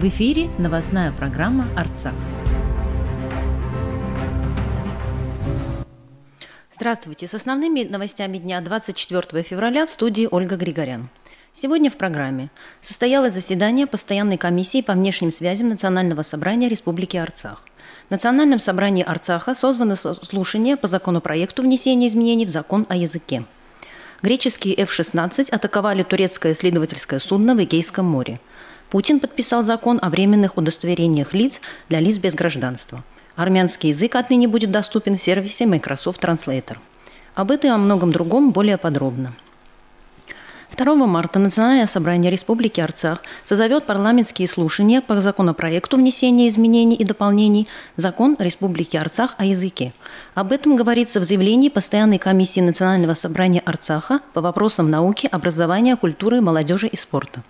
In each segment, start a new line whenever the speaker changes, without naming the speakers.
В эфире новостная программа «Арцах». Здравствуйте. С основными новостями дня 24 февраля в студии Ольга Григорян. Сегодня в программе состоялось заседание Постоянной комиссии по внешним связям Национального собрания Республики Арцах. В Национальном собрании Арцаха созвано слушание по законопроекту внесения изменений в закон о языке. Греческие F-16 атаковали турецкое исследовательское судно в Эгейском море. Путин подписал закон о временных удостоверениях лиц для лиц без гражданства. Армянский язык отныне будет доступен в сервисе Microsoft Translator. Об этом и о многом другом более подробно. 2 марта Национальное собрание Республики Арцах созовет парламентские слушания по законопроекту внесения изменений и дополнений в закон Республики Арцах о языке. Об этом говорится в заявлении Постоянной комиссии Национального собрания Арцаха по вопросам науки, образования, культуры, молодежи и спорта.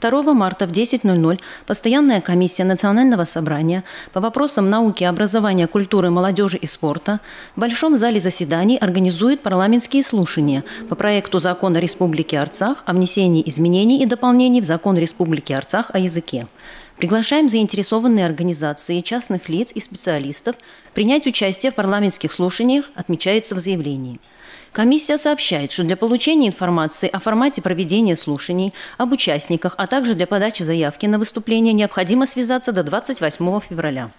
2 марта в 10.00 постоянная комиссия Национального собрания по вопросам науки, образования, культуры, молодежи и спорта в Большом зале заседаний организует парламентские слушания по проекту закона Республики Арцах о внесении изменений и дополнений в закон Республики Арцах о языке. Приглашаем заинтересованные организации, частных лиц и специалистов принять участие в парламентских слушаниях, отмечается в заявлении. Комиссия сообщает, что для получения информации о формате проведения слушаний, об участниках, а также для подачи заявки на выступление необходимо связаться до 28 февраля.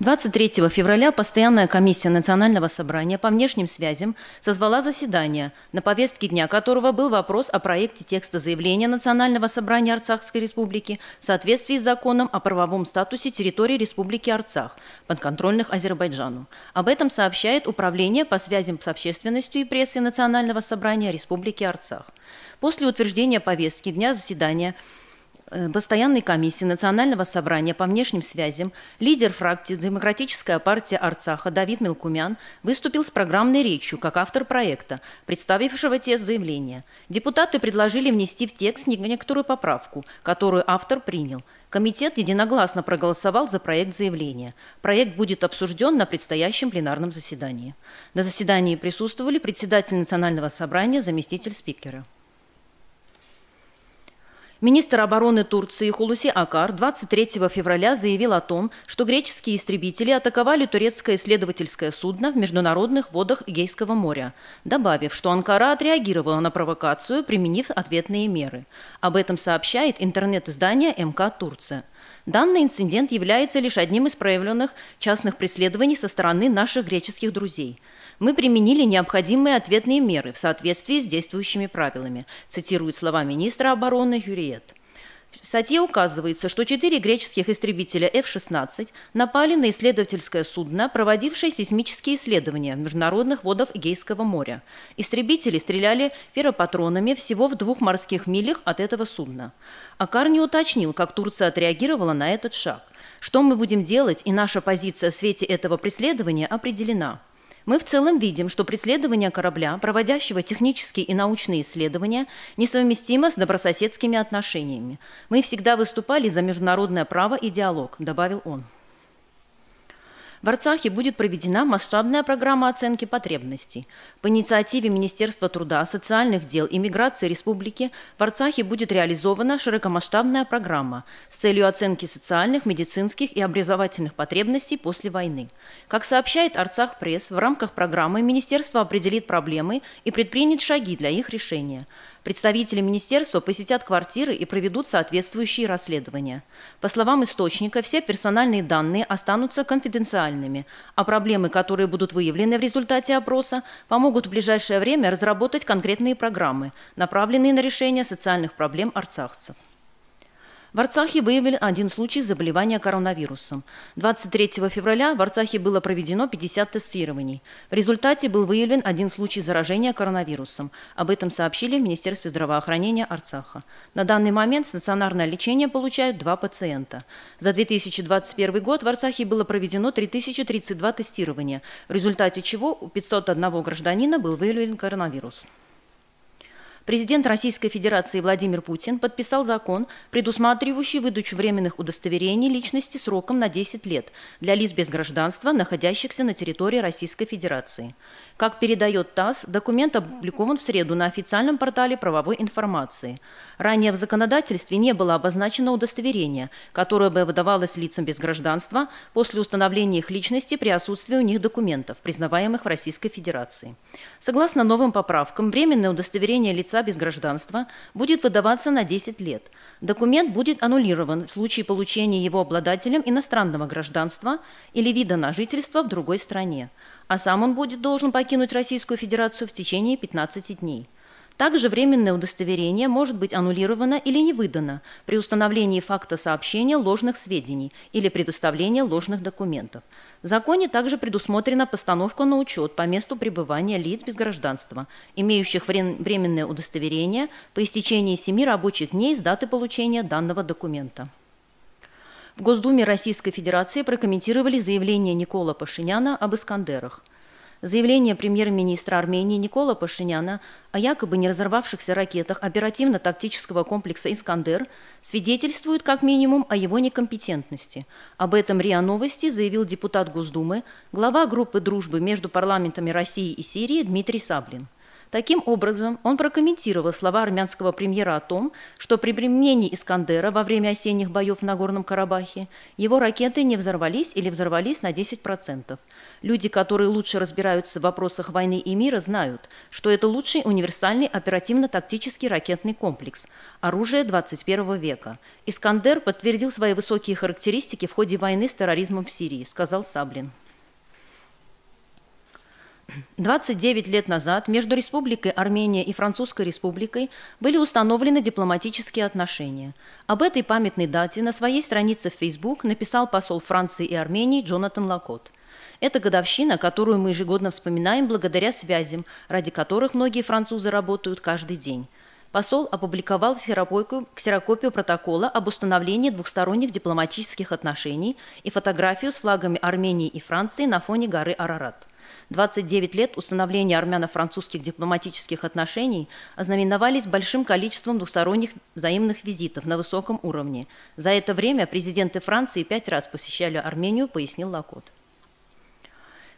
23 февраля постоянная комиссия Национального собрания по внешним связям созвала заседание, на повестке дня которого был вопрос о проекте текста заявления Национального собрания Арцахской республики в соответствии с законом о правовом статусе территории республики Арцах, подконтрольных Азербайджану. Об этом сообщает Управление по связям с общественностью и прессой Национального собрания Республики Арцах. После утверждения повестки дня заседания Э, постоянной комиссии Национального собрания по внешним связям лидер фракции Демократическая партия Арцаха Давид Мелкумян выступил с программной речью как автор проекта, представившего те заявления. Депутаты предложили внести в текст некоторую поправку, которую автор принял. Комитет единогласно проголосовал за проект заявления. Проект будет обсужден на предстоящем пленарном заседании. На заседании присутствовали председатель Национального собрания, заместитель спикера. Министр обороны Турции Хулуси Акар 23 февраля заявил о том, что греческие истребители атаковали турецкое исследовательское судно в международных водах Эгейского моря, добавив, что Анкара отреагировала на провокацию, применив ответные меры. Об этом сообщает интернет-издание МК «Турция». Данный инцидент является лишь одним из проявленных частных преследований со стороны наших греческих друзей – мы применили необходимые ответные меры в соответствии с действующими правилами, цитирует слова министра обороны Юриет. В статье указывается, что четыре греческих истребителя F-16 напали на исследовательское судно, проводившее сейсмические исследования в международных водах Эгейского моря. Истребители стреляли пиропатронами всего в двух морских милях от этого судна. Акар не уточнил, как Турция отреагировала на этот шаг. Что мы будем делать, и наша позиция в свете этого преследования определена мы в целом видим, что преследование корабля, проводящего технические и научные исследования, несовместимо с добрососедскими отношениями. Мы всегда выступали за международное право и диалог, добавил он. В Арцахе будет проведена масштабная программа оценки потребностей. По инициативе Министерства труда, социальных дел и миграции республики в Арцахе будет реализована широкомасштабная программа с целью оценки социальных, медицинских и образовательных потребностей после войны. Как сообщает Арцах Пресс, в рамках программы Министерство определит проблемы и предпринят шаги для их решения. Представители министерства посетят квартиры и проведут соответствующие расследования. По словам источника, все персональные данные останутся конфиденциальными, а проблемы, которые будут выявлены в результате опроса, помогут в ближайшее время разработать конкретные программы, направленные на решение социальных проблем арцахцев. В Арцахе выявлен один случай заболевания коронавирусом. 23 февраля в Арцахе было проведено 50 тестирований. В результате был выявлен один случай заражения коронавирусом. Об этом сообщили в Министерстве здравоохранения Арцаха. На данный момент стационарное лечение получают два пациента. За 2021 год в Арцахе было проведено 3032 тестирования, в результате чего у 501 гражданина был выявлен коронавирус. Президент Российской Федерации Владимир Путин подписал закон, предусматривающий выдачу временных удостоверений личности сроком на 10 лет для лиц без гражданства, находящихся на территории Российской Федерации. Как передает ТАСС, документ опубликован в среду на официальном портале правовой информации. Ранее в законодательстве не было обозначено удостоверение, которое бы выдавалось лицам без гражданства после установления их личности при отсутствии у них документов, признаваемых в Российской Федерации. Согласно новым поправкам, временное удостоверение лица лица без гражданства будет выдаваться на 10 лет. Документ будет аннулирован в случае получения его обладателем иностранного гражданства или вида на жительство в другой стране, а сам он будет должен покинуть Российскую Федерацию в течение 15 дней. Также временное удостоверение может быть аннулировано или не выдано при установлении факта сообщения ложных сведений или предоставления ложных документов. В законе также предусмотрена постановка на учет по месту пребывания лиц без гражданства, имеющих временное удостоверение по истечении семи рабочих дней с даты получения данного документа. В Госдуме Российской Федерации прокомментировали заявление Никола Пашиняна об «Искандерах». Заявление премьер-министра Армении Никола Пашиняна о якобы не разорвавшихся ракетах оперативно-тактического комплекса «Искандер» свидетельствует как минимум о его некомпетентности. Об этом РИА Новости заявил депутат Госдумы, глава группы дружбы между парламентами России и Сирии Дмитрий Саблин. Таким образом, он прокомментировал слова армянского премьера о том, что при применении «Искандера» во время осенних боев в Нагорном Карабахе его ракеты не взорвались или взорвались на 10%. Люди, которые лучше разбираются в вопросах войны и мира, знают, что это лучший универсальный оперативно-тактический ракетный комплекс, оружие 21 века. «Искандер» подтвердил свои высокие характеристики в ходе войны с терроризмом в Сирии, сказал Саблин. 29 лет назад между Республикой Армения и Французской Республикой были установлены дипломатические отношения. Об этой памятной дате на своей странице в Facebook написал посол Франции и Армении Джонатан Лакот. Это годовщина, которую мы ежегодно вспоминаем благодаря связям, ради которых многие французы работают каждый день. Посол опубликовал ксерокопию протокола об установлении двухсторонних дипломатических отношений и фотографию с флагами Армении и Франции на фоне горы Арарат. 29 лет установления армяно-французских дипломатических отношений ознаменовались большим количеством двусторонних взаимных визитов на высоком уровне. За это время президенты Франции пять раз посещали Армению, пояснил Лакот.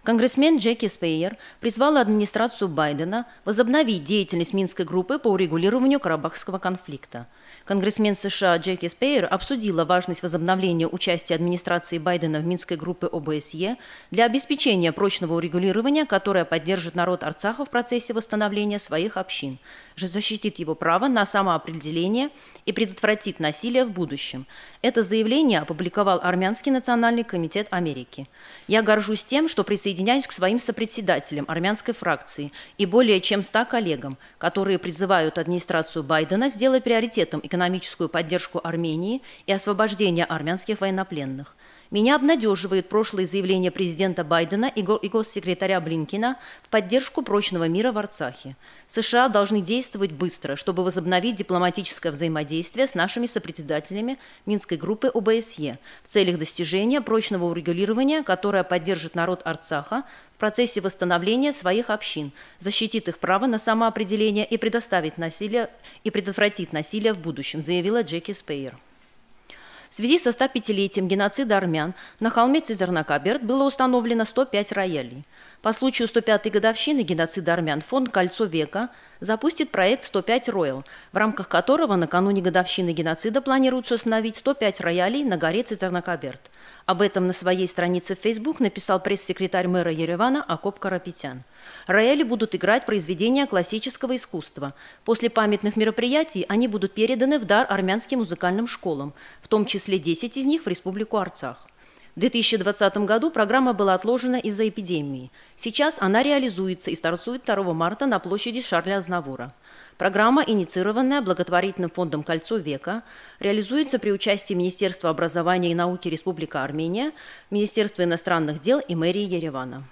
Конгрессмен Джеки Спейер призвал администрацию Байдена возобновить деятельность Минской группы по урегулированию Карабахского конфликта. Конгрессмен США Джеки Спейер обсудила важность возобновления участия администрации Байдена в Минской группе ОБСЕ для обеспечения прочного урегулирования, которое поддержит народ Арцаха в процессе восстановления своих общин, же защитит его право на самоопределение и предотвратит насилие в будущем. Это заявление опубликовал Армянский национальный комитет Америки. Я горжусь тем, что присоединился присоединяюсь к своим сопредседателям армянской фракции и более чем 100 коллегам, которые призывают администрацию Байдена сделать приоритетом экономическую поддержку Армении и освобождение армянских военнопленных – меня обнадеживает прошлое заявление президента Байдена и, го и госсекретаря Блинкина в поддержку прочного мира в Арцахе. США должны действовать быстро, чтобы возобновить дипломатическое взаимодействие с нашими сопредседателями Минской группы ОБСЕ в целях достижения прочного урегулирования, которое поддержит народ Арцаха в процессе восстановления своих общин, защитит их право на самоопределение и, предоставит насилие, и предотвратит насилие в будущем, заявила Джеки Спейер. В связи со 105-летием геноцида армян на холме Цизернакаберт было установлено 105 роялей. По случаю 105-й годовщины геноцида армян фонд «Кольцо века» запустит проект «105 Роял», в рамках которого накануне годовщины геноцида планируется установить 105 роялей на горе Цизернакаберт – об этом на своей странице в Facebook написал пресс-секретарь мэра Еревана Акоп Карапетян. Рояли будут играть произведения классического искусства. После памятных мероприятий они будут переданы в дар армянским музыкальным школам, в том числе 10 из них в Республику Арцах. В 2020 году программа была отложена из-за эпидемии. Сейчас она реализуется и стартует 2 марта на площади Шарля Азнавура. Программа, инициированная благотворительным фондом «Кольцо века», реализуется при участии Министерства образования и науки Республика Армения, Министерства иностранных дел и мэрии Еревана.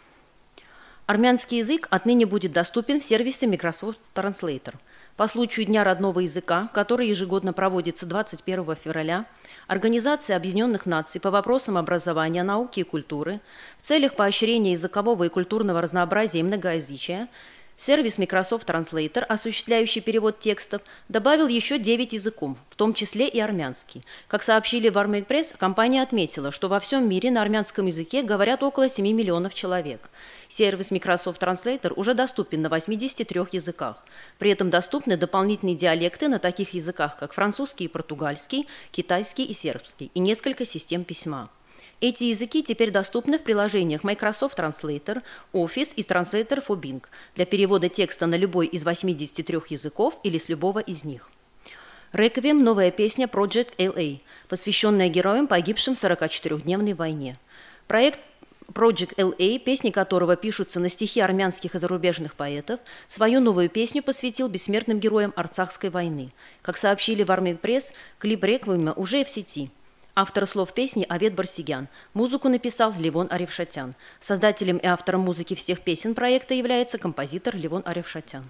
Армянский язык отныне будет доступен в сервисе Microsoft Translator – по случаю Дня родного языка, который ежегодно проводится 21 февраля, Организация Объединенных Наций по вопросам образования, науки и культуры в целях поощрения языкового и культурного разнообразия и многоязычия Сервис Microsoft Translator, осуществляющий перевод текстов, добавил еще 9 языков, в том числе и армянский. Как сообщили в Armenian Press, компания отметила, что во всем мире на армянском языке говорят около 7 миллионов человек. Сервис Microsoft Translator уже доступен на 83 языках. При этом доступны дополнительные диалекты на таких языках, как французский и португальский, китайский и сербский, и несколько систем письма. Эти языки теперь доступны в приложениях Microsoft Translator, Office и Translator for Bing для перевода текста на любой из 83 языков или с любого из них. Реквием – новая песня Project LA, посвященная героям, погибшим в 44-дневной войне. Проект Project LA, песни которого пишутся на стихи армянских и зарубежных поэтов, свою новую песню посвятил бессмертным героям Арцахской войны. Как сообщили в Армейпресс, клип «Реквиема» уже в сети – Автор слов песни Авет Барсигян. Музыку написал Левон Аревшатян. Создателем и автором музыки всех песен проекта является композитор Левон Аревшатян.